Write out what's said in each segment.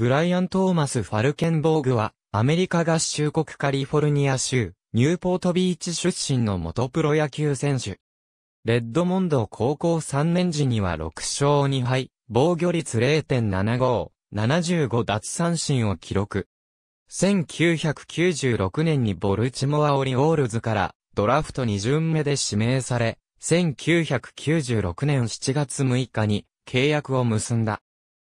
ブライアン・トーマス・ファルケンボーグは、アメリカ合衆国カリフォルニア州、ニューポートビーチ出身の元プロ野球選手。レッドモンド高校3年時には6勝2敗、防御率0.75、75奪三振を記録。1996年にボルチモア・オリオールズからドラフト2巡目で指名され、1996年7月6日に契約を結んだ。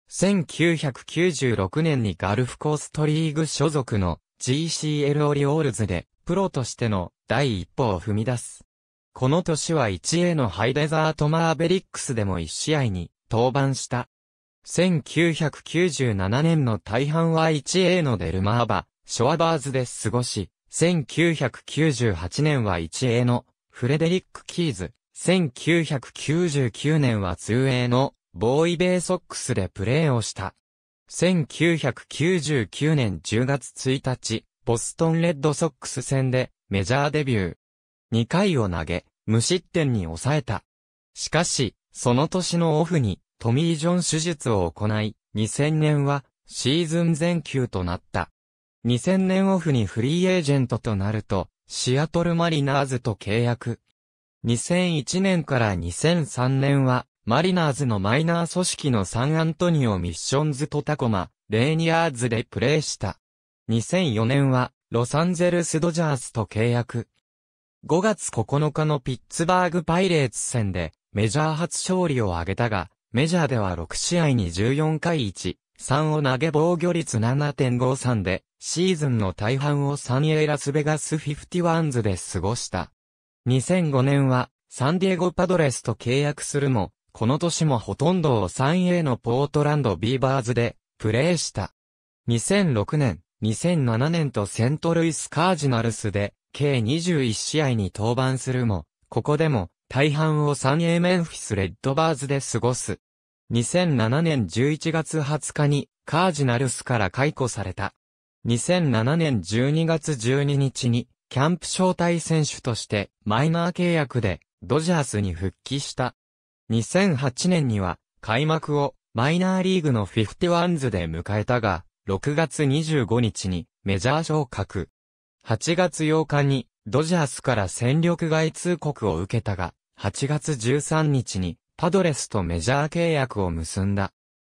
1996年にガルフコーストリーグ所属の GCL オリオールズでプロとしての第一歩を踏み出す。この年は 1A のハイデザートマーベリックスでも1試合に登板した。1997年の大半は 1A のデルマーバ、ショアバーズで過ごし、1998年は 1A のフレデリック・キーズ、1999年は 2A のボーイベイソックスでプレーをした。1999年10月1日、ボストンレッドソックス戦でメジャーデビュー。2回を投げ、無失点に抑えた。しかし、その年のオフにトミー・ジョン手術を行い、2000年はシーズン全休となった。2000年オフにフリーエージェントとなると、シアトルマリナーズと契約。2001年から2003年はマリナーズのマイナー組織のサンアントニオミッションズとタコマ、レーニアーズでプレーした。2004年は、ロサンゼルスドジャースと契約。5月9日のピッツバーグパイレーツ戦で、メジャー初勝利を挙げたが、メジャーでは6試合に14回1、3を投げ防御率7.53で、シーズンの大半をサンエラスベガスフィフティワンズで過ごした。2005年は、サンディエゴパドレスと契約するも、この年もほとんどを 3A のポートランドビーバーズでプレーした。2006年、2007年とセントルイスカージナルスで計21試合に登板するも、ここでも大半を 3A メンフィスレッドバーズで過ごす。2007年11月20日にカージナルスから解雇された。2007年12月12日にキャンプ招待選手としてマイナー契約でドジャースに復帰した。2008年には開幕をマイナーリーグのフィフティワンズで迎えたが、6月25日にメジャー昇格。8月8日にドジャースから戦力外通告を受けたが、8月13日にパドレスとメジャー契約を結んだ。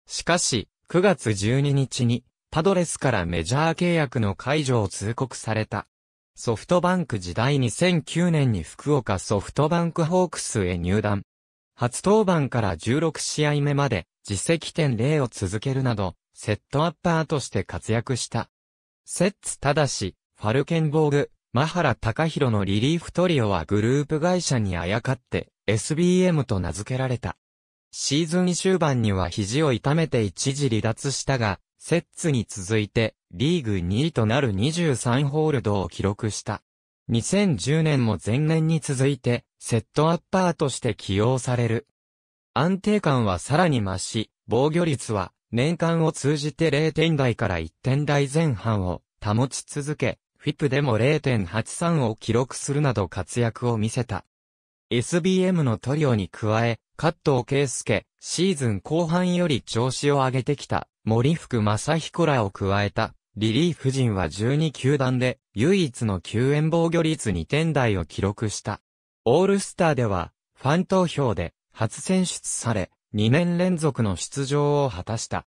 しかし、9月12日にパドレスからメジャー契約の解除を通告された。ソフトバンク時代2009年に福岡ソフトバンクホークスへ入団。初登板から16試合目まで、実績点0を続けるなど、セットアッパーとして活躍した。セッツただし、ファルケンボーグ、マハラタカヒロのリリーフトリオはグループ会社にあやかって、SBM と名付けられた。シーズン終盤には肘を痛めて一時離脱したが、セッツに続いて、リーグ2位となる23ホールドを記録した。2010年も前年に続いて、セットアッパーとして起用される。安定感はさらに増し、防御率は年間を通じて0点台から1点台前半を保ち続け、フィップでも0.83を記録するなど活躍を見せた。SBM のトリオに加え、加藤圭介、シーズン後半より調子を上げてきた、森福正彦らを加えた、リリーフ陣は12球団で、唯一の救援防御率2点台を記録した。オールスターでは、ファン投票で初選出され、2年連続の出場を果たした。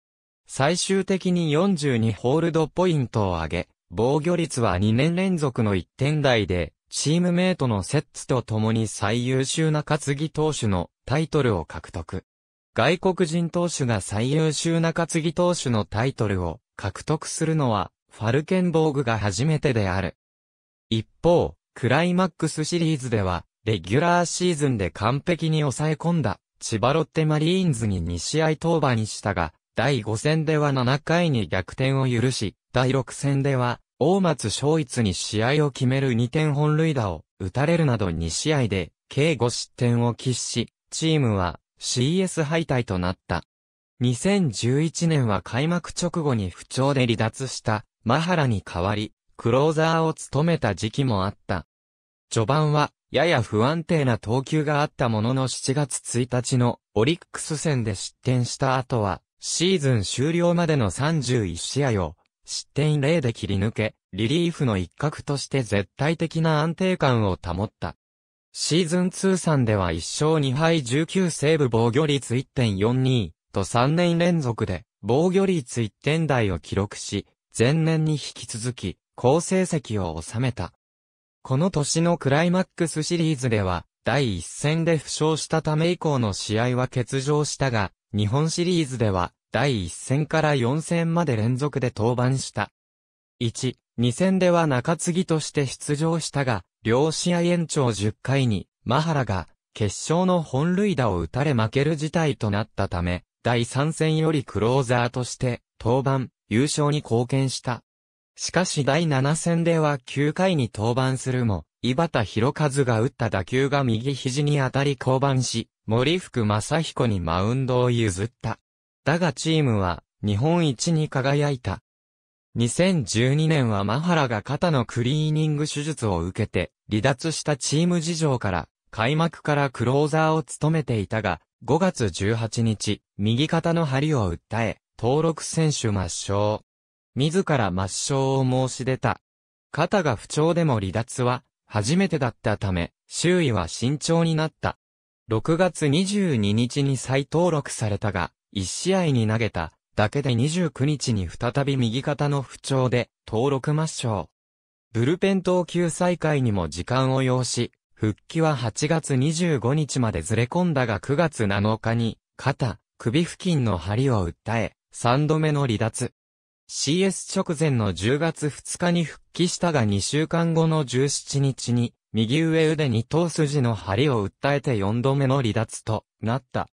最終的に42ホールドポイントを上げ、防御率は2年連続の1点台で、チームメイトのセッツと共に最優秀な担ぎ投手のタイトルを獲得。外国人投手が最優秀な担ぎ投手のタイトルを獲得するのは、ファルケンボーグが初めてである。一方、クライマックスシリーズでは、レギュラーシーズンで完璧に抑え込んだ、千葉ロッテマリーンズに2試合登板したが、第5戦では7回に逆転を許し、第6戦では、大松昭一に試合を決める2点本塁打を打たれるなど2試合で、計5失点を喫し、チームは CS 敗退となった。2011年は開幕直後に不調で離脱した、マハラに代わり、クローザーを務めた時期もあった。序盤は、やや不安定な投球があったものの7月1日のオリックス戦で失点した後は、シーズン終了までの31試合を、失点0で切り抜け、リリーフの一角として絶対的な安定感を保った。シーズン通算では1勝2敗19セーブ防御率1.42と3年連続で防御率1点台を記録し、前年に引き続き好成績を収めた。この年のクライマックスシリーズでは、第一戦で負傷したため以降の試合は欠場したが、日本シリーズでは、第1戦から4戦まで連続で登板した。1、2戦では中継ぎとして出場したが、両試合延長10回に、マハラが、決勝の本塁打を打たれ負ける事態となったため、第3戦よりクローザーとして、登板、優勝に貢献した。しかし第7戦では9回に登板するも、井端博和が打った打球が右肘に当たり降板し、森福正彦にマウンドを譲った。だがチームは日本一に輝いた。2012年はマハラが肩のクリーニング手術を受けて離脱したチーム事情から開幕からクローザーを務めていたが5月18日右肩の張りを訴え登録選手抹消。自ら抹消を申し出た。肩が不調でも離脱は、初めてだったため、周囲は慎重になった。6月22日に再登録されたが、1試合に投げた、だけで29日に再び右肩の不調で、登録抹消。ブルペン投球再開にも時間を要し、復帰は8月25日までずれ込んだが9月7日に、肩、首付近の張りを訴え、3度目の離脱。CS 直前の10月2日に復帰したが2週間後の17日に、右上腕に頭筋の張りを訴えて4度目の離脱となった。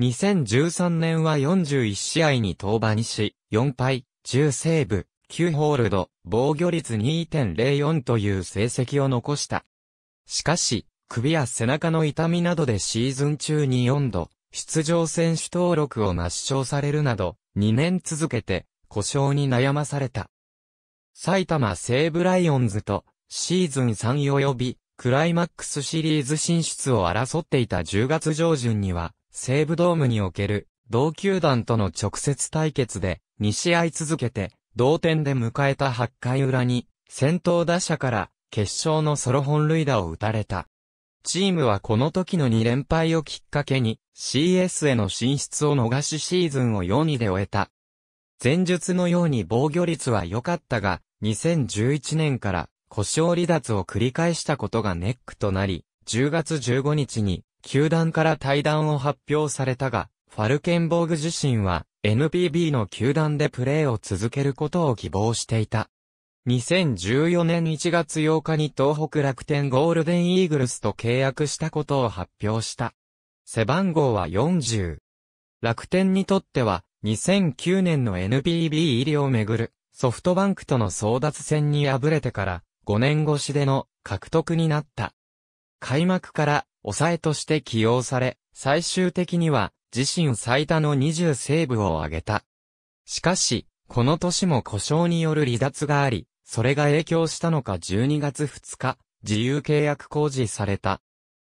2013年は41試合に登板し、4敗、10セーブ、9ホールド、防御率2.04という成績を残した。しかし、首や背中の痛みなどでシーズン中に4度、出場選手登録を抹消されるなど、2年続けて、故障に悩まされた。埼玉西武ライオンズとシーズン3及びクライマックスシリーズ進出を争っていた10月上旬には西武ドームにおける同球団との直接対決で2試合続けて同点で迎えた8回裏に先頭打者から決勝のソロ本塁打を打たれた。チームはこの時の2連敗をきっかけに CS への進出を逃しシーズンを4位で終えた。前述のように防御率は良かったが、2011年から故障離脱を繰り返したことがネックとなり、10月15日に球団から退団を発表されたが、ファルケンボーグ自身は NPB の球団でプレーを続けることを希望していた。2014年1月8日に東北楽天ゴールデンイーグルスと契約したことを発表した。背番号は40。楽天にとっては2009年の NPB 入りをめぐるソフトバンクとの争奪戦に敗れてから5年越しでの獲得になった。開幕から抑えとして起用され、最終的には自身最多の20セーブを挙げた。しかし、この年も故障による離脱があり、それが影響したのか12月2日、自由契約公示された。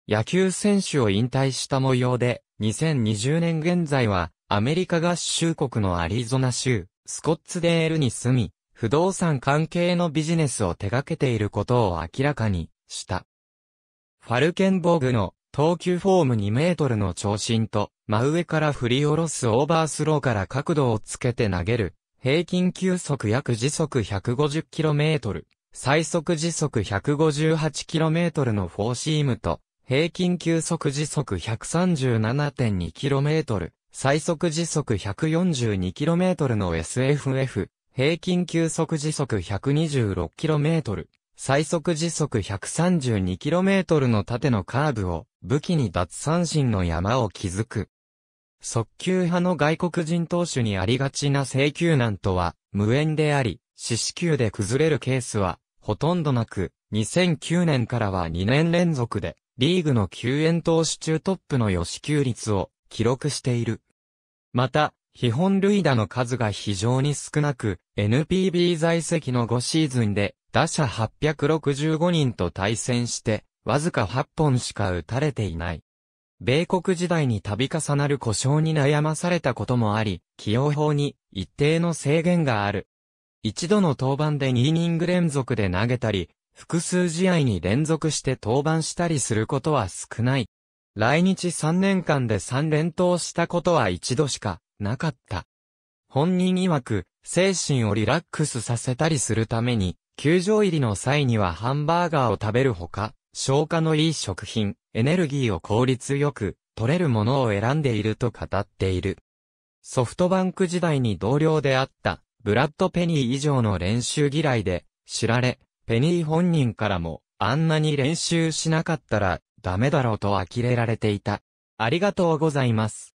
野球選手を引退した模様で、2020年現在はアメリカ合衆国のアリゾナ州、スコッツデールに住み、不動産関係のビジネスを手掛けていることを明らかにした。ファルケンボーグの投球フォーム2メートルの長身と、真上から振り下ろすオーバースローから角度をつけて投げる、平均球速約時速 150km、最速時速 158km のフォーシームと、平均球速時速 137.2km、最速時速 142km の SFF、平均急速時速 126km、最速時速 132km の縦のカーブを武器に奪三振の山を築く。速球派の外国人投手にありがちな制球難とは無縁であり、四死球で崩れるケースはほとんどなく、2009年からは2年連続でリーグの救援投手中トップの四死球率を記録している。また、基本類打の数が非常に少なく、NPB 在籍の5シーズンで、打者865人と対戦して、わずか8本しか打たれていない。米国時代に度重なる故障に悩まされたこともあり、起用法に一定の制限がある。一度の登板で2イニング連続で投げたり、複数試合に連続して登板したりすることは少ない。来日3年間で3連投したことは一度しかなかった。本人曰く、精神をリラックスさせたりするために、球場入りの際にはハンバーガーを食べるほか、消化のいい食品、エネルギーを効率よく、取れるものを選んでいると語っている。ソフトバンク時代に同僚であった、ブラッド・ペニー以上の練習嫌いで、知られ、ペニー本人からも、あんなに練習しなかったら、ダメだろうと呆れられていた。ありがとうございます。